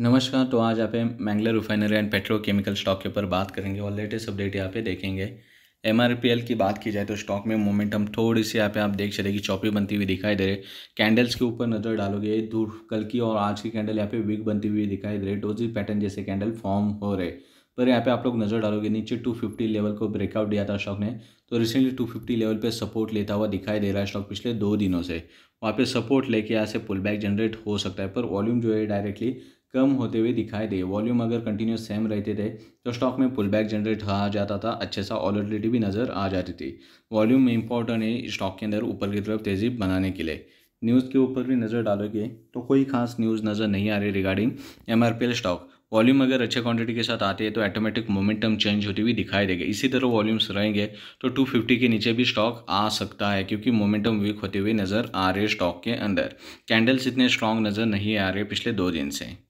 नमस्कार तो आज यहाँ पे Mangalore refinery and petrochemical stock के ऊपर बात करेंगे और लेटेस्ट अपडेट यहाँ पे देखेंगे एम की बात की जाए तो स्टॉक में मोमेंटम थोड़ी सी यहाँ पे आप देख सकते कि चौपी बनती हुई दिखाई दे रही कैंडल्स के ऊपर नज़र डालोगे दूर कल की और आज की कैंडल यहाँ पे वीक बनती हुई दिखाई दे रही डोजी पैटर्न जैसे कैंडल फॉर्म हो रहे पर यहाँ पे आप लोग नज़र डालोगे नीचे 250 लेवल को ब्रेकआउट दिया था स्टॉक ने तो रिसेंटली 250 लेवल पे सपोर्ट लेता हुआ दिखाई दे रहा है स्टॉक पिछले दो दिनों से वहाँ पे सपोर्ट लेके यहाँ से पुल बैक जनरेट हो सकता है पर वॉल्यूम जो है डायरेक्टली कम होते हुए दिखाई दे वॉल्यूम अगर कंटिन्यूस सेम रहते थे तो स्टॉक में पुल बैक जनरेट आ जाता था अच्छे सा ऑलरेडी भी नज़र आ जाती थी वॉल्यूम इंपॉर्टेंट है स्टॉक के अंदर ऊपर की तरफ तेज़ी बनाने के लिए न्यूज़ के ऊपर भी नज़र डालोगे तो कोई खास न्यूज़ नज़र नहीं आ रही रिगार्डिंग एम स्टॉक वॉल्यूम अगर अच्छे क्वांटिटी के साथ आते हैं तो ऑटोमेटिक मोमेंटम चेंज होती हुई दिखाई देगी इसी तरह वॉल्यूम्स रहेंगे तो 250 के नीचे भी स्टॉक आ सकता है क्योंकि मोमेंटम वीक होते हुए नज़र आ रहे स्टॉक के अंदर कैंडल्स इतने स्ट्रांग नज़र नहीं आ रहे पिछले दो दिन से